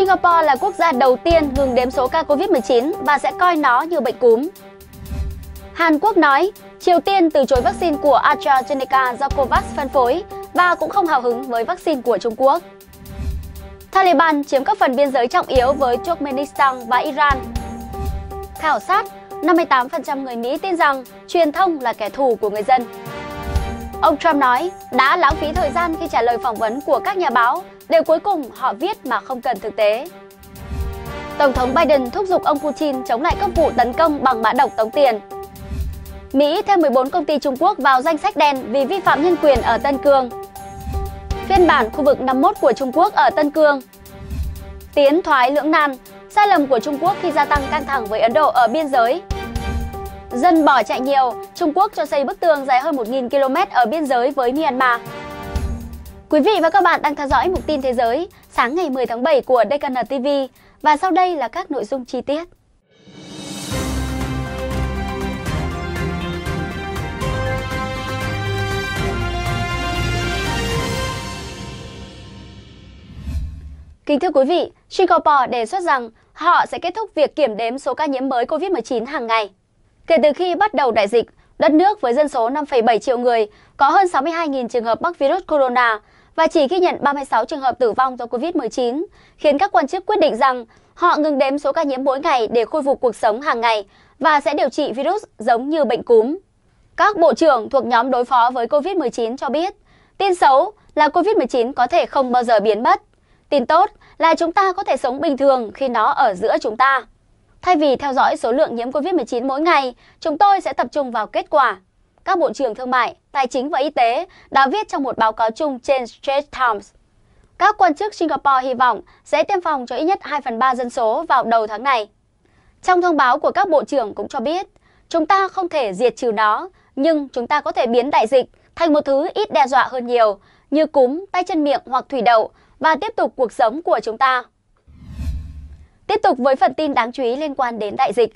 Singapore là quốc gia đầu tiên ngừng đếm số ca Covid-19 và sẽ coi nó như bệnh cúm. Hàn Quốc nói, Triều Tiên từ chối vaccine của AstraZeneca do COVAX phân phối và cũng không hào hứng với vaccine của Trung Quốc. Taliban chiếm các phần biên giới trọng yếu với Turkmenistan và Iran. Khảo sát, 58% người Mỹ tin rằng truyền thông là kẻ thù của người dân. Ông Trump nói đã lãng phí thời gian khi trả lời phỏng vấn của các nhà báo đều cuối cùng họ viết mà không cần thực tế. Tổng thống Biden thúc giục ông Putin chống lại các vụ tấn công bằng mã độc tống tiền. Mỹ thêm 14 công ty Trung Quốc vào danh sách đen vì vi phạm nhân quyền ở Tân Cương. Phiên bản khu vực 51 của Trung Quốc ở Tân Cương. Tiến thoái lưỡng nan, sai lầm của Trung Quốc khi gia tăng căng thẳng với Ấn Độ ở biên giới. Dân bỏ chạy nhiều, Trung Quốc cho xây bức tường dài hơn 1.000 km ở biên giới với Myanmar. Quý vị và các bạn đang theo dõi mục tin thế giới sáng ngày 10 tháng 7 của DKN TV và sau đây là các nội dung chi tiết. Kính thưa quý vị, Singapore đề xuất rằng họ sẽ kết thúc việc kiểm đếm số ca nhiễm mới COVID-19 hàng ngày. Kể từ khi bắt đầu đại dịch, đất nước với dân số 5,7 triệu người có hơn 62.000 trường hợp mắc virus corona và chỉ ghi nhận 36 trường hợp tử vong do COVID-19, khiến các quan chức quyết định rằng họ ngừng đếm số ca nhiễm mỗi ngày để khôi phục cuộc sống hàng ngày và sẽ điều trị virus giống như bệnh cúm. Các bộ trưởng thuộc nhóm đối phó với COVID-19 cho biết, tin xấu là COVID-19 có thể không bao giờ biến mất. Tin tốt là chúng ta có thể sống bình thường khi nó ở giữa chúng ta. Thay vì theo dõi số lượng nhiễm COVID-19 mỗi ngày, chúng tôi sẽ tập trung vào kết quả các bộ trưởng thương mại, tài chính và y tế đã viết trong một báo cáo chung trên Straits Times. Các quan chức Singapore hy vọng sẽ tiêm phòng cho ít nhất 2 phần 3 dân số vào đầu tháng này. Trong thông báo của các bộ trưởng cũng cho biết, chúng ta không thể diệt trừ nó, nhưng chúng ta có thể biến đại dịch thành một thứ ít đe dọa hơn nhiều, như cúm, tay chân miệng hoặc thủy đậu và tiếp tục cuộc sống của chúng ta. Tiếp tục với phần tin đáng chú ý liên quan đến đại dịch.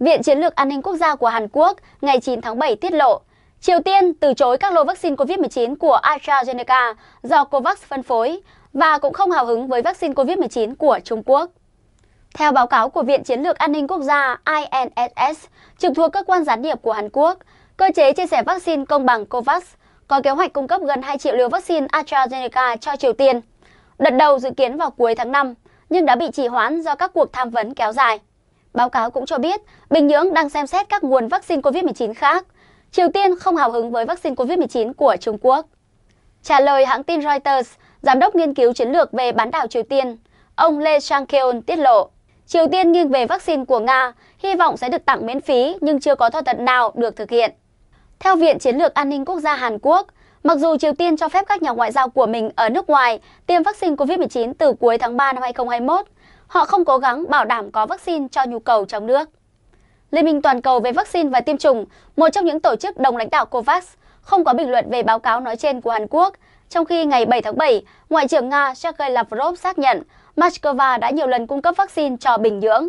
Viện Chiến lược An ninh Quốc gia của Hàn Quốc ngày 9 tháng 7 tiết lộ, Triều Tiên từ chối các lô vaccine COVID-19 của AstraZeneca do COVAX phân phối và cũng không hào hứng với vaccine COVID-19 của Trung Quốc. Theo báo cáo của Viện Chiến lược An ninh Quốc gia INSS, trực thuộc cơ quan gián điệp của Hàn Quốc, cơ chế chia sẻ vaccine công bằng COVAX có kế hoạch cung cấp gần 2 triệu liều vaccine AstraZeneca cho Triều Tiên. Đợt đầu dự kiến vào cuối tháng 5, nhưng đã bị trì hoãn do các cuộc tham vấn kéo dài. Báo cáo cũng cho biết, Bình Nhưỡng đang xem xét các nguồn vaccine COVID-19 khác. Triều Tiên không hào hứng với vaccine COVID-19 của Trung Quốc. Trả lời hãng tin Reuters, Giám đốc nghiên cứu chiến lược về bán đảo Triều Tiên, ông Lê Sang-keon tiết lộ, Triều Tiên nghiêng về vaccine của Nga, hy vọng sẽ được tặng miễn phí nhưng chưa có thỏa thuận nào được thực hiện. Theo Viện Chiến lược An ninh Quốc gia Hàn Quốc, mặc dù Triều Tiên cho phép các nhà ngoại giao của mình ở nước ngoài tiêm vaccine COVID-19 từ cuối tháng 3 năm 2021, họ không cố gắng bảo đảm có vaccine cho nhu cầu trong nước. Liên minh toàn cầu về vaccine và tiêm chủng, một trong những tổ chức đồng lãnh đạo COVAX, không có bình luận về báo cáo nói trên của Hàn Quốc, trong khi ngày 7 tháng 7, Ngoại trưởng Nga Sergei Lavrov xác nhận Moscow đã nhiều lần cung cấp vaccine cho Bình Nhưỡng.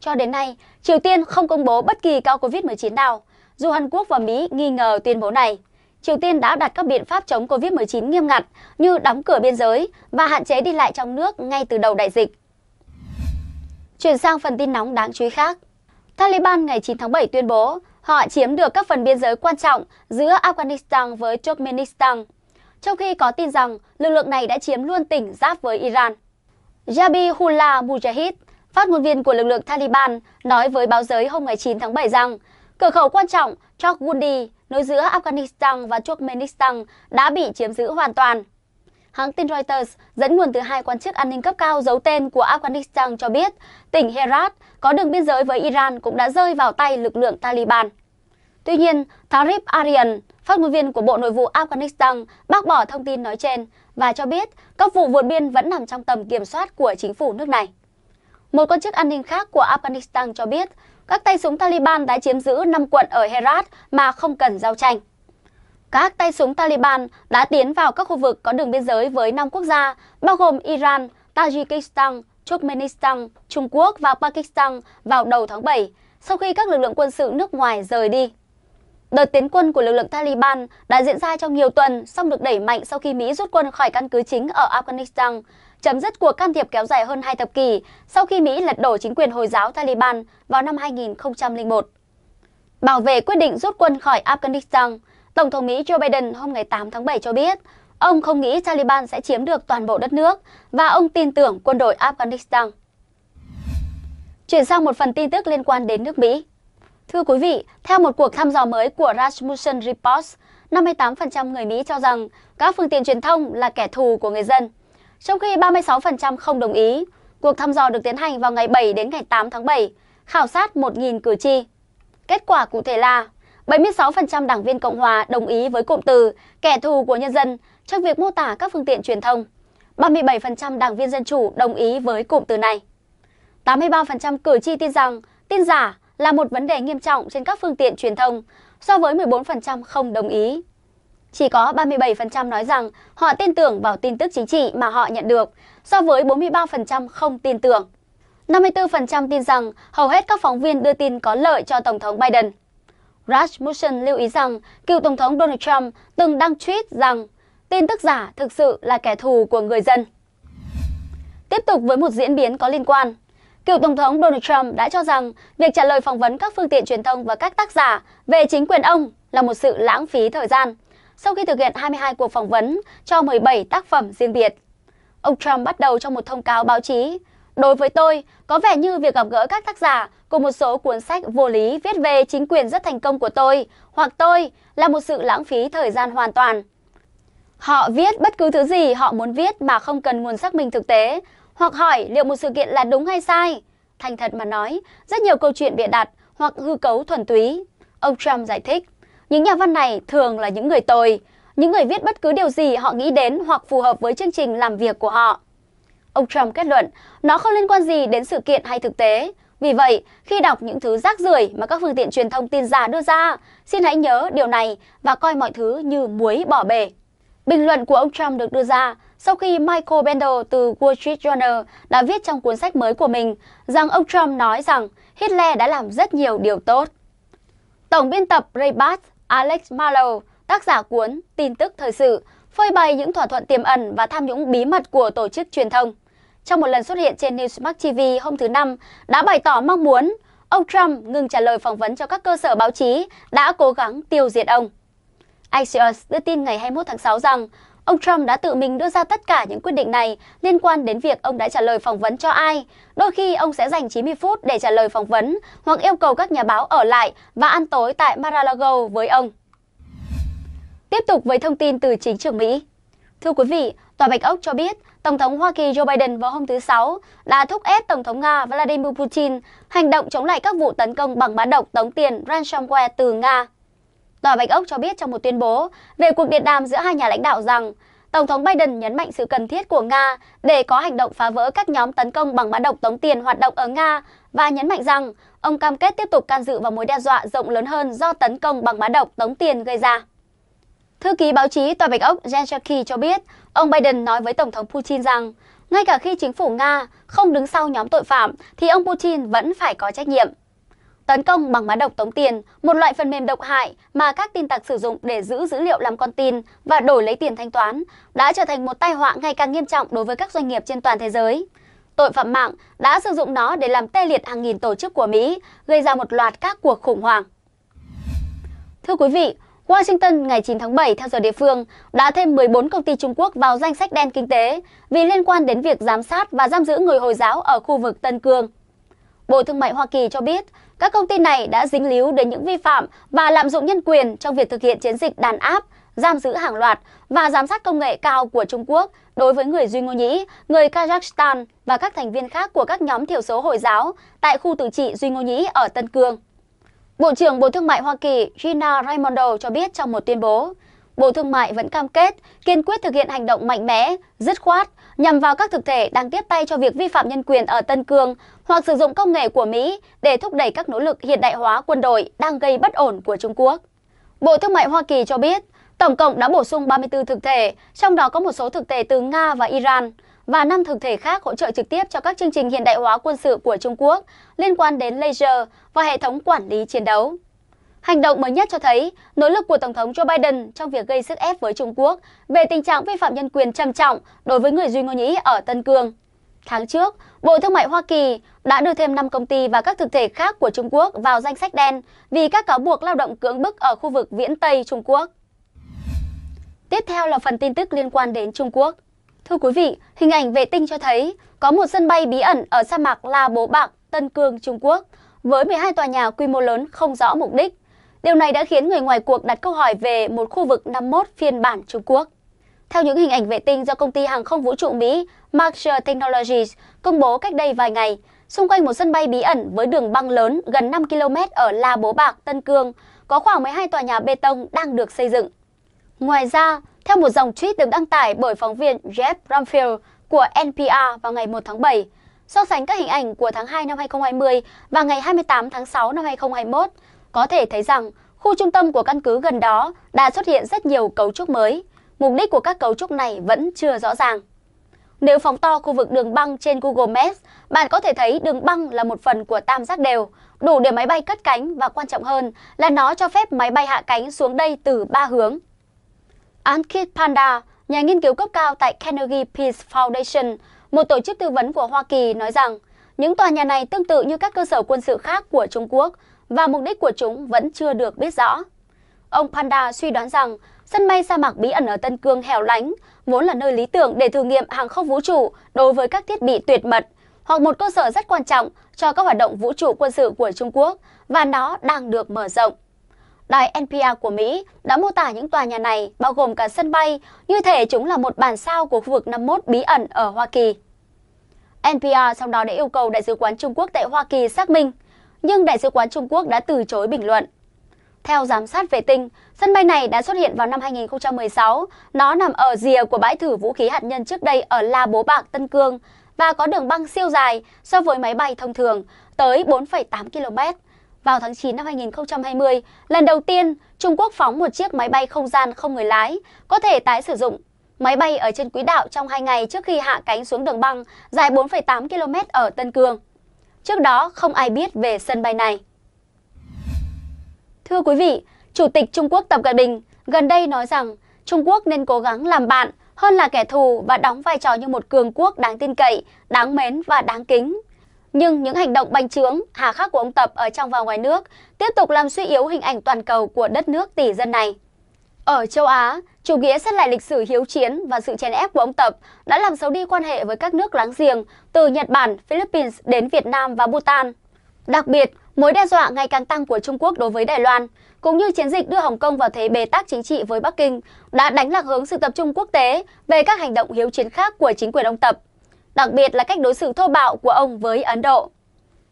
Cho đến nay, Triều Tiên không công bố bất kỳ cao COVID-19 nào, dù Hàn Quốc và Mỹ nghi ngờ tuyên bố này. Triều Tiên đã đặt các biện pháp chống COVID-19 nghiêm ngặt như đóng cửa biên giới và hạn chế đi lại trong nước ngay từ đầu đại dịch. Chuyển sang phần tin nóng đáng chú ý khác. Taliban ngày 9 tháng 7 tuyên bố họ chiếm được các phần biên giới quan trọng giữa Afghanistan với Turkmenistan, trong khi có tin rằng lực lượng này đã chiếm luôn tỉnh giáp với Iran. Jabihullah Mujahid, phát ngôn viên của lực lượng Taliban, nói với báo giới hôm ngày 9 tháng 7 rằng cửa khẩu quan trọng Chokgundi nối giữa Afghanistan và Turkmenistan đã bị chiếm giữ hoàn toàn. Hãng tin Reuters dẫn nguồn từ hai quan chức an ninh cấp cao giấu tên của Afghanistan cho biết tỉnh Herat có đường biên giới với Iran cũng đã rơi vào tay lực lượng Taliban. Tuy nhiên, Tarif Aryan, phát ngôn viên của Bộ Nội vụ Afghanistan, bác bỏ thông tin nói trên và cho biết các vụ vượt biên vẫn nằm trong tầm kiểm soát của chính phủ nước này. Một quan chức an ninh khác của Afghanistan cho biết các tay súng Taliban đã chiếm giữ 5 quận ở Herat mà không cần giao tranh các tay súng Taliban đã tiến vào các khu vực có đường biên giới với 5 quốc gia, bao gồm Iran, Tajikistan, Turkmenistan, Trung Quốc và Pakistan vào đầu tháng 7, sau khi các lực lượng quân sự nước ngoài rời đi. Đợt tiến quân của lực lượng Taliban đã diễn ra trong nhiều tuần, song được đẩy mạnh sau khi Mỹ rút quân khỏi căn cứ chính ở Afghanistan, chấm dứt cuộc can thiệp kéo dài hơn hai thập kỷ sau khi Mỹ lật đổ chính quyền Hồi giáo Taliban vào năm 2001. Bảo vệ quyết định rút quân khỏi Afghanistan, Tổng thống Mỹ Joe Biden hôm ngày 8 tháng 7 cho biết, ông không nghĩ Taliban sẽ chiếm được toàn bộ đất nước và ông tin tưởng quân đội Afghanistan. Chuyển sang một phần tin tức liên quan đến nước Mỹ. Thưa quý vị, theo một cuộc thăm dò mới của Rasmussen Reports, 58% người Mỹ cho rằng các phương tiện truyền thông là kẻ thù của người dân, trong khi 36% không đồng ý. Cuộc thăm dò được tiến hành vào ngày 7 đến ngày 8 tháng 7, khảo sát 1.000 cử tri. Kết quả cụ thể là 76% đảng viên Cộng hòa đồng ý với cụm từ kẻ thù của nhân dân trong việc mô tả các phương tiện truyền thông. 37% đảng viên Dân Chủ đồng ý với cụm từ này. 83% cử tri tin rằng tin giả là một vấn đề nghiêm trọng trên các phương tiện truyền thông, so với 14% không đồng ý. Chỉ có 37% nói rằng họ tin tưởng vào tin tức chính trị mà họ nhận được, so với 43% không tin tưởng. 54% tin rằng hầu hết các phóng viên đưa tin có lợi cho Tổng thống Biden. Rasmussen lưu ý rằng cựu Tổng thống Donald Trump từng đăng tweet rằng tin tức giả thực sự là kẻ thù của người dân. Tiếp tục với một diễn biến có liên quan. Cựu Tổng thống Donald Trump đã cho rằng việc trả lời phỏng vấn các phương tiện truyền thông và các tác giả về chính quyền ông là một sự lãng phí thời gian sau khi thực hiện 22 cuộc phỏng vấn cho 17 tác phẩm riêng biệt. Ông Trump bắt đầu trong một thông cáo báo chí Đối với tôi, có vẻ như việc gặp gỡ các tác giả của một số cuốn sách vô lý viết về chính quyền rất thành công của tôi hoặc tôi là một sự lãng phí thời gian hoàn toàn. Họ viết bất cứ thứ gì họ muốn viết mà không cần nguồn xác minh thực tế, hoặc hỏi liệu một sự kiện là đúng hay sai. Thành thật mà nói, rất nhiều câu chuyện bịa đặt hoặc hư cấu thuần túy. Ông Trump giải thích, những nhà văn này thường là những người tồi, những người viết bất cứ điều gì họ nghĩ đến hoặc phù hợp với chương trình làm việc của họ. Ông Trump kết luận, nó không liên quan gì đến sự kiện hay thực tế. Vì vậy, khi đọc những thứ rác rưởi mà các phương tiện truyền thông tin giả đưa ra, xin hãy nhớ điều này và coi mọi thứ như muối bỏ bể. Bình luận của ông Trump được đưa ra sau khi Michael Bendel từ Wall Street Journal đã viết trong cuốn sách mới của mình rằng ông Trump nói rằng Hitler đã làm rất nhiều điều tốt. Tổng biên tập Ray Bass, Alex Marlow, tác giả cuốn Tin tức thời sự, phơi bày những thỏa thuận tiềm ẩn và tham nhũng bí mật của tổ chức truyền thông trong một lần xuất hiện trên Newsmax TV hôm thứ Năm đã bày tỏ mong muốn ông Trump ngừng trả lời phỏng vấn cho các cơ sở báo chí đã cố gắng tiêu diệt ông. Axios đưa tin ngày 21 tháng 6 rằng ông Trump đã tự mình đưa ra tất cả những quyết định này liên quan đến việc ông đã trả lời phỏng vấn cho ai. Đôi khi ông sẽ dành 90 phút để trả lời phỏng vấn hoặc yêu cầu các nhà báo ở lại và ăn tối tại Mar-a-Lago với ông. Tiếp tục với thông tin từ chính trường Mỹ. Thưa quý vị, Tòa Bạch Ốc cho biết Tổng thống Hoa Kỳ Joe Biden vào hôm thứ Sáu đã thúc ép Tổng thống Nga Vladimir Putin hành động chống lại các vụ tấn công bằng mã độc tống tiền ransomware từ Nga. Tòa Bạch Ốc cho biết trong một tuyên bố về cuộc điện đàm giữa hai nhà lãnh đạo rằng Tổng thống Biden nhấn mạnh sự cần thiết của Nga để có hành động phá vỡ các nhóm tấn công bằng mã độc tống tiền hoạt động ở Nga và nhấn mạnh rằng ông cam kết tiếp tục can dự vào mối đe dọa rộng lớn hơn do tấn công bằng mã độc tống tiền gây ra. Thư ký báo chí Tòa Bạch Ốc Jen Psaki cho biết, ông Biden nói với Tổng thống Putin rằng ngay cả khi chính phủ Nga không đứng sau nhóm tội phạm thì ông Putin vẫn phải có trách nhiệm. Tấn công bằng mã độc tống tiền, một loại phần mềm độc hại mà các tin tặc sử dụng để giữ dữ liệu làm con tin và đổi lấy tiền thanh toán, đã trở thành một tai họa ngày càng nghiêm trọng đối với các doanh nghiệp trên toàn thế giới. Tội phạm mạng đã sử dụng nó để làm tê liệt hàng nghìn tổ chức của Mỹ, gây ra một loạt các cuộc khủng hoảng. Thưa quý vị, Washington ngày 9 tháng 7 theo giờ địa phương đã thêm 14 công ty Trung Quốc vào danh sách đen kinh tế vì liên quan đến việc giám sát và giam giữ người Hồi giáo ở khu vực Tân Cương. Bộ Thương mại Hoa Kỳ cho biết các công ty này đã dính líu đến những vi phạm và lạm dụng nhân quyền trong việc thực hiện chiến dịch đàn áp, giam giữ hàng loạt và giám sát công nghệ cao của Trung Quốc đối với người Duy Ngô Nhĩ, người Kazakhstan và các thành viên khác của các nhóm thiểu số Hồi giáo tại khu tự trị Duy Ngô Nhĩ ở Tân Cương. Bộ trưởng Bộ Thương mại Hoa Kỳ Gina Raimondo cho biết trong một tuyên bố, Bộ Thương mại vẫn cam kết kiên quyết thực hiện hành động mạnh mẽ, dứt khoát nhằm vào các thực thể đang tiếp tay cho việc vi phạm nhân quyền ở Tân Cương hoặc sử dụng công nghệ của Mỹ để thúc đẩy các nỗ lực hiện đại hóa quân đội đang gây bất ổn của Trung Quốc. Bộ Thương mại Hoa Kỳ cho biết, tổng cộng đã bổ sung 34 thực thể, trong đó có một số thực thể từ Nga và Iran và năm thực thể khác hỗ trợ trực tiếp cho các chương trình hiện đại hóa quân sự của Trung Quốc liên quan đến laser và hệ thống quản lý chiến đấu. Hành động mới nhất cho thấy nỗ lực của Tổng thống Joe Biden trong việc gây sức ép với Trung Quốc về tình trạng vi phạm nhân quyền trầm trọng đối với người Duy Ngô Nhĩ ở Tân Cương. Tháng trước, Bộ Thương mại Hoa Kỳ đã đưa thêm 5 công ty và các thực thể khác của Trung Quốc vào danh sách đen vì các cáo buộc lao động cưỡng bức ở khu vực Viễn Tây Trung Quốc. Tiếp theo là phần tin tức liên quan đến Trung Quốc. Thưa quý vị, hình ảnh vệ tinh cho thấy có một sân bay bí ẩn ở sa mạc La Bố Bạc, Tân Cương, Trung Quốc với 12 tòa nhà quy mô lớn không rõ mục đích. Điều này đã khiến người ngoài cuộc đặt câu hỏi về một khu vực 51 phiên bản Trung Quốc. Theo những hình ảnh vệ tinh do công ty hàng không vũ trụ Mỹ Marshall Technologies công bố cách đây vài ngày, xung quanh một sân bay bí ẩn với đường băng lớn gần 5 km ở La Bố Bạc, Tân Cương, có khoảng 12 tòa nhà bê tông đang được xây dựng. Ngoài ra, theo một dòng tweet được đăng tải bởi phóng viên Jeff ramfield của NPR vào ngày 1 tháng 7, so sánh các hình ảnh của tháng 2 năm 2020 và ngày 28 tháng 6 năm 2021, có thể thấy rằng khu trung tâm của căn cứ gần đó đã xuất hiện rất nhiều cấu trúc mới. Mục đích của các cấu trúc này vẫn chưa rõ ràng. Nếu phóng to khu vực đường băng trên Google Maps, bạn có thể thấy đường băng là một phần của tam giác đều, đủ để máy bay cất cánh và quan trọng hơn là nó cho phép máy bay hạ cánh xuống đây từ ba hướng. Ankit Panda, nhà nghiên cứu cấp cao tại Carnegie Peace Foundation, một tổ chức tư vấn của Hoa Kỳ nói rằng những tòa nhà này tương tự như các cơ sở quân sự khác của Trung Quốc và mục đích của chúng vẫn chưa được biết rõ. Ông Panda suy đoán rằng sân bay sa mạc bí ẩn ở Tân Cương hẻo lánh vốn là nơi lý tưởng để thử nghiệm hàng không vũ trụ đối với các thiết bị tuyệt mật hoặc một cơ sở rất quan trọng cho các hoạt động vũ trụ quân sự của Trung Quốc và nó đang được mở rộng đài NPR của Mỹ đã mô tả những tòa nhà này, bao gồm cả sân bay, như thể chúng là một bản sao của khu vực 51 bí ẩn ở Hoa Kỳ. NPR sau đó đã yêu cầu Đại sứ quán Trung Quốc tại Hoa Kỳ xác minh, nhưng Đại sứ quán Trung Quốc đã từ chối bình luận. Theo giám sát vệ tinh, sân bay này đã xuất hiện vào năm 2016. Nó nằm ở rìa của bãi thử vũ khí hạt nhân trước đây ở La Bố Bạc, Tân Cương và có đường băng siêu dài so với máy bay thông thường tới 4,8 km vào tháng 9 năm 2020, lần đầu tiên Trung Quốc phóng một chiếc máy bay không gian không người lái có thể tái sử dụng. Máy bay ở trên quỹ đạo trong 2 ngày trước khi hạ cánh xuống đường băng dài 4,8 km ở Tân Cương. Trước đó không ai biết về sân bay này. Thưa quý vị, Chủ tịch Trung Quốc Tập Cận Bình gần đây nói rằng Trung Quốc nên cố gắng làm bạn hơn là kẻ thù và đóng vai trò như một cường quốc đáng tin cậy, đáng mến và đáng kính. Nhưng những hành động bành trướng, hà khắc của ông Tập ở trong và ngoài nước tiếp tục làm suy yếu hình ảnh toàn cầu của đất nước tỷ dân này. Ở châu Á, chủ nghĩa xét lại lịch sử hiếu chiến và sự chèn ép của ông Tập đã làm xấu đi quan hệ với các nước láng giềng từ Nhật Bản, Philippines đến Việt Nam và Bhutan. Đặc biệt, mối đe dọa ngày càng tăng của Trung Quốc đối với Đài Loan, cũng như chiến dịch đưa Hồng Kông vào thế bế tắc chính trị với Bắc Kinh, đã đánh lạc hướng sự tập trung quốc tế về các hành động hiếu chiến khác của chính quyền ông Tập đặc biệt là cách đối xử thô bạo của ông với Ấn Độ.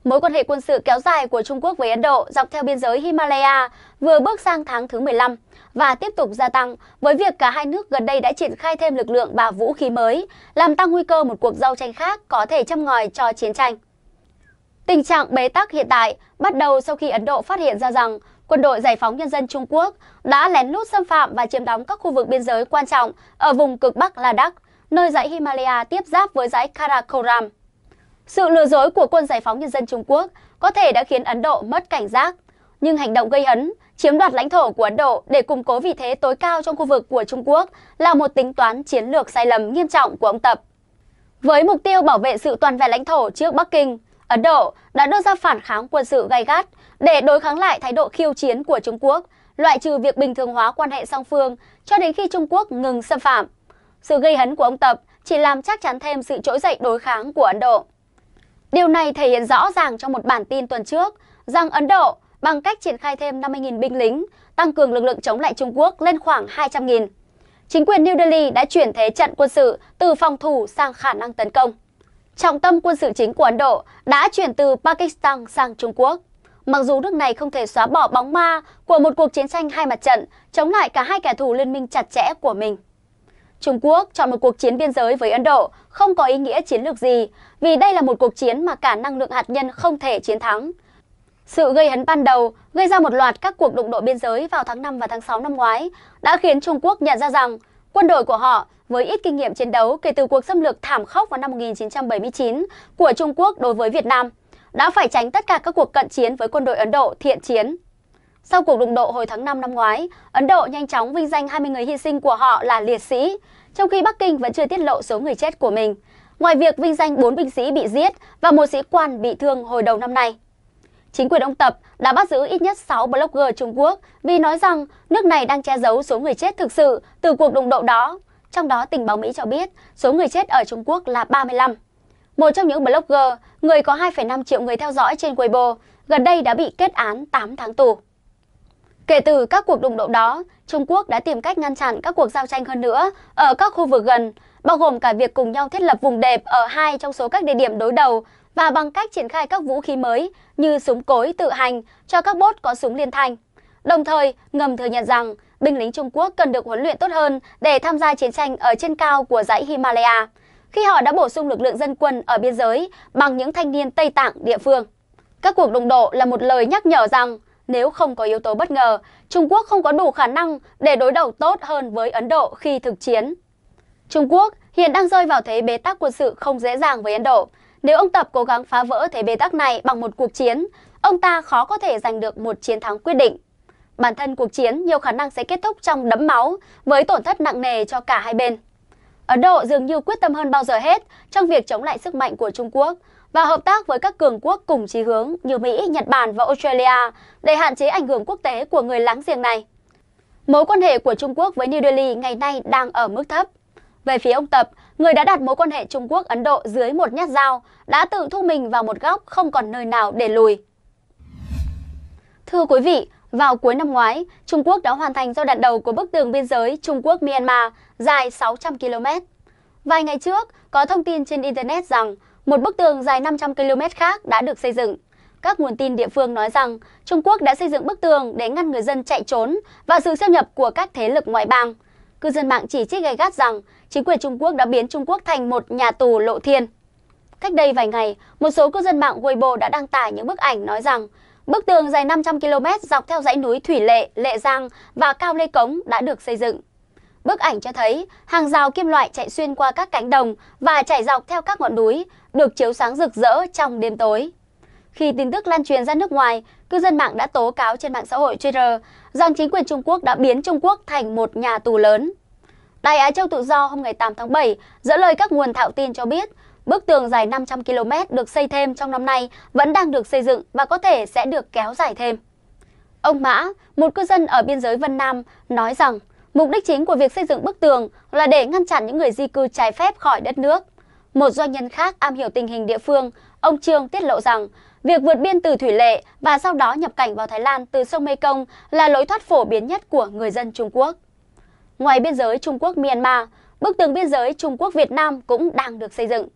Mối quan hệ quân sự kéo dài của Trung Quốc với Ấn Độ dọc theo biên giới Himalaya vừa bước sang tháng thứ 15 và tiếp tục gia tăng với việc cả hai nước gần đây đã triển khai thêm lực lượng và vũ khí mới, làm tăng nguy cơ một cuộc giao tranh khác có thể châm ngòi cho chiến tranh. Tình trạng bế tắc hiện tại bắt đầu sau khi Ấn Độ phát hiện ra rằng quân đội giải phóng nhân dân Trung Quốc đã lén lút xâm phạm và chiếm đóng các khu vực biên giới quan trọng ở vùng cực Bắc Ladakh nơi dãy Himalaya tiếp giáp với dãy Karakoram. Sự lừa dối của quân giải phóng nhân dân Trung Quốc có thể đã khiến Ấn Độ mất cảnh giác, nhưng hành động gây hấn, chiếm đoạt lãnh thổ của Ấn Độ để củng cố vị thế tối cao trong khu vực của Trung Quốc là một tính toán chiến lược sai lầm nghiêm trọng của ông Tập. Với mục tiêu bảo vệ sự toàn vẹn lãnh thổ trước Bắc Kinh, Ấn Độ đã đưa ra phản kháng quân sự gay gắt để đối kháng lại thái độ khiêu chiến của Trung Quốc, loại trừ việc bình thường hóa quan hệ song phương cho đến khi Trung Quốc ngừng xâm phạm. Sự gây hấn của ông Tập chỉ làm chắc chắn thêm sự trỗi dậy đối kháng của Ấn Độ. Điều này thể hiện rõ ràng trong một bản tin tuần trước rằng Ấn Độ bằng cách triển khai thêm 50.000 binh lính, tăng cường lực lượng chống lại Trung Quốc lên khoảng 200.000. Chính quyền New Delhi đã chuyển thế trận quân sự từ phòng thủ sang khả năng tấn công. Trọng tâm quân sự chính của Ấn Độ đã chuyển từ Pakistan sang Trung Quốc. Mặc dù nước này không thể xóa bỏ bóng ma của một cuộc chiến tranh hai mặt trận chống lại cả hai kẻ thù liên minh chặt chẽ của mình. Trung Quốc chọn một cuộc chiến biên giới với Ấn Độ không có ý nghĩa chiến lược gì, vì đây là một cuộc chiến mà cả năng lượng hạt nhân không thể chiến thắng. Sự gây hấn ban đầu gây ra một loạt các cuộc đụng độ biên giới vào tháng 5 và tháng 6 năm ngoái đã khiến Trung Quốc nhận ra rằng quân đội của họ với ít kinh nghiệm chiến đấu kể từ cuộc xâm lược thảm khốc vào năm 1979 của Trung Quốc đối với Việt Nam đã phải tránh tất cả các cuộc cận chiến với quân đội Ấn Độ thiện chiến. Sau cuộc đụng độ hồi tháng 5 năm ngoái, Ấn Độ nhanh chóng vinh danh 20 người hy sinh của họ là liệt sĩ, trong khi Bắc Kinh vẫn chưa tiết lộ số người chết của mình. Ngoài việc vinh danh 4 binh sĩ bị giết và một sĩ quan bị thương hồi đầu năm nay, chính quyền ông Tập đã bắt giữ ít nhất 6 blogger Trung Quốc vì nói rằng nước này đang che giấu số người chết thực sự từ cuộc đụng độ đó. Trong đó, tình báo Mỹ cho biết số người chết ở Trung Quốc là 35. Một trong những blogger, người có 2,5 triệu người theo dõi trên Weibo, gần đây đã bị kết án 8 tháng tù. Kể từ các cuộc đụng độ đó, Trung Quốc đã tìm cách ngăn chặn các cuộc giao tranh hơn nữa ở các khu vực gần, bao gồm cả việc cùng nhau thiết lập vùng đệm ở hai trong số các địa điểm đối đầu và bằng cách triển khai các vũ khí mới như súng cối tự hành cho các bốt có súng liên thanh. Đồng thời, ngầm thừa nhận rằng binh lính Trung Quốc cần được huấn luyện tốt hơn để tham gia chiến tranh ở trên cao của dãy Himalaya, khi họ đã bổ sung lực lượng dân quân ở biên giới bằng những thanh niên Tây Tạng địa phương. Các cuộc đụng độ là một lời nhắc nhở rằng nếu không có yếu tố bất ngờ, Trung Quốc không có đủ khả năng để đối đầu tốt hơn với Ấn Độ khi thực chiến. Trung Quốc hiện đang rơi vào thế bế tắc quân sự không dễ dàng với Ấn Độ. Nếu ông Tập cố gắng phá vỡ thế bế tắc này bằng một cuộc chiến, ông ta khó có thể giành được một chiến thắng quyết định. Bản thân cuộc chiến nhiều khả năng sẽ kết thúc trong đấm máu với tổn thất nặng nề cho cả hai bên. Ấn Độ dường như quyết tâm hơn bao giờ hết trong việc chống lại sức mạnh của Trung Quốc và hợp tác với các cường quốc cùng chí hướng như Mỹ, Nhật Bản và Australia để hạn chế ảnh hưởng quốc tế của người láng giềng này. Mối quan hệ của Trung Quốc với New Delhi ngày nay đang ở mức thấp. Về phía ông Tập, người đã đặt mối quan hệ Trung Quốc-Ấn Độ dưới một nhát dao, đã tự thu mình vào một góc không còn nơi nào để lùi. Thưa quý vị, vào cuối năm ngoái, Trung Quốc đã hoàn thành giai đoạn đầu của bức tường biên giới Trung Quốc-Myanmar dài 600 km. Vài ngày trước, có thông tin trên Internet rằng một bức tường dài 500 km khác đã được xây dựng. Các nguồn tin địa phương nói rằng Trung Quốc đã xây dựng bức tường để ngăn người dân chạy trốn và sự xâm nhập của các thế lực ngoại bang. Cư dân mạng chỉ trích gay gắt rằng chính quyền Trung Quốc đã biến Trung Quốc thành một nhà tù lộ thiên. Cách đây vài ngày, một số cư dân mạng Weibo đã đăng tải những bức ảnh nói rằng bức tường dài 500 km dọc theo dãy núi Thủy Lệ, Lệ Giang và Cao Lê Cống đã được xây dựng. Bức ảnh cho thấy hàng rào kim loại chạy xuyên qua các cánh đồng và chảy dọc theo các ngọn núi, được chiếu sáng rực rỡ trong đêm tối. Khi tin tức lan truyền ra nước ngoài, cư dân mạng đã tố cáo trên mạng xã hội Twitter rằng chính quyền Trung Quốc đã biến Trung Quốc thành một nhà tù lớn. Đài Á Châu Tự Do hôm ngày 8 tháng 7 dẫn lời các nguồn thạo tin cho biết bức tường dài 500 km được xây thêm trong năm nay vẫn đang được xây dựng và có thể sẽ được kéo dài thêm. Ông Mã, một cư dân ở biên giới Vân Nam, nói rằng Mục đích chính của việc xây dựng bức tường là để ngăn chặn những người di cư trái phép khỏi đất nước. Một doanh nhân khác am hiểu tình hình địa phương, ông Trương tiết lộ rằng việc vượt biên từ Thủy Lệ và sau đó nhập cảnh vào Thái Lan từ sông Mekong là lối thoát phổ biến nhất của người dân Trung Quốc. Ngoài biên giới Trung Quốc-Myanmar, bức tường biên giới Trung Quốc-Việt Nam cũng đang được xây dựng.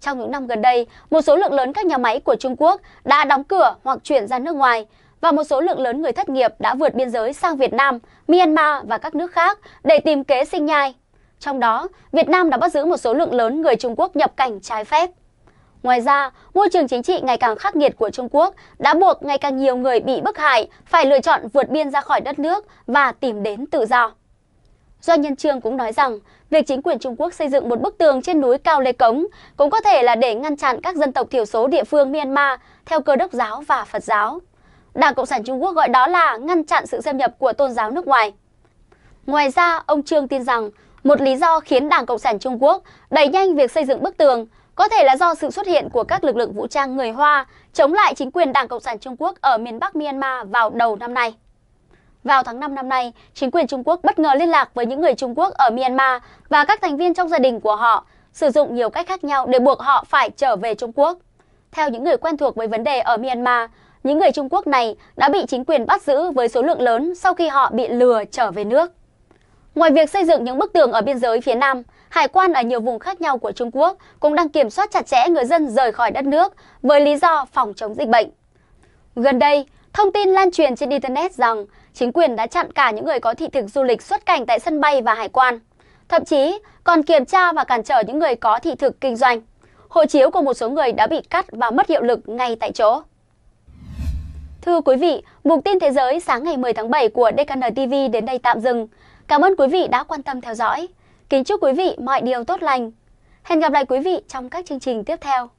Trong những năm gần đây, một số lượng lớn các nhà máy của Trung Quốc đã đóng cửa hoặc chuyển ra nước ngoài, và một số lượng lớn người thất nghiệp đã vượt biên giới sang Việt Nam, Myanmar và các nước khác để tìm kế sinh nhai. Trong đó, Việt Nam đã bắt giữ một số lượng lớn người Trung Quốc nhập cảnh trái phép. Ngoài ra, môi trường chính trị ngày càng khắc nghiệt của Trung Quốc đã buộc ngày càng nhiều người bị bức hại phải lựa chọn vượt biên ra khỏi đất nước và tìm đến tự do. Doanh nhân Trương cũng nói rằng, việc chính quyền Trung Quốc xây dựng một bức tường trên núi Cao Lê Cống cũng có thể là để ngăn chặn các dân tộc thiểu số địa phương Myanmar theo cơ đốc giáo và Phật giáo. Đảng Cộng sản Trung Quốc gọi đó là ngăn chặn sự xâm nhập của tôn giáo nước ngoài. Ngoài ra, ông Trương tin rằng một lý do khiến Đảng Cộng sản Trung Quốc đẩy nhanh việc xây dựng bức tường có thể là do sự xuất hiện của các lực lượng vũ trang người Hoa chống lại chính quyền Đảng Cộng sản Trung Quốc ở miền Bắc Myanmar vào đầu năm nay. Vào tháng 5 năm nay, chính quyền Trung Quốc bất ngờ liên lạc với những người Trung Quốc ở Myanmar và các thành viên trong gia đình của họ, sử dụng nhiều cách khác nhau để buộc họ phải trở về Trung Quốc. Theo những người quen thuộc với vấn đề ở Myanmar, những người Trung Quốc này đã bị chính quyền bắt giữ với số lượng lớn sau khi họ bị lừa trở về nước. Ngoài việc xây dựng những bức tường ở biên giới phía Nam, hải quan ở nhiều vùng khác nhau của Trung Quốc cũng đang kiểm soát chặt chẽ người dân rời khỏi đất nước với lý do phòng chống dịch bệnh. Gần đây, thông tin lan truyền trên Internet rằng chính quyền đã chặn cả những người có thị thực du lịch xuất cảnh tại sân bay và hải quan. Thậm chí còn kiểm tra và cản trở những người có thị thực kinh doanh. Hộ chiếu của một số người đã bị cắt và mất hiệu lực ngay tại chỗ. Thưa quý vị, Mục tin Thế giới sáng ngày 10 tháng 7 của DKN TV đến đây tạm dừng. Cảm ơn quý vị đã quan tâm theo dõi. Kính chúc quý vị mọi điều tốt lành. Hẹn gặp lại quý vị trong các chương trình tiếp theo.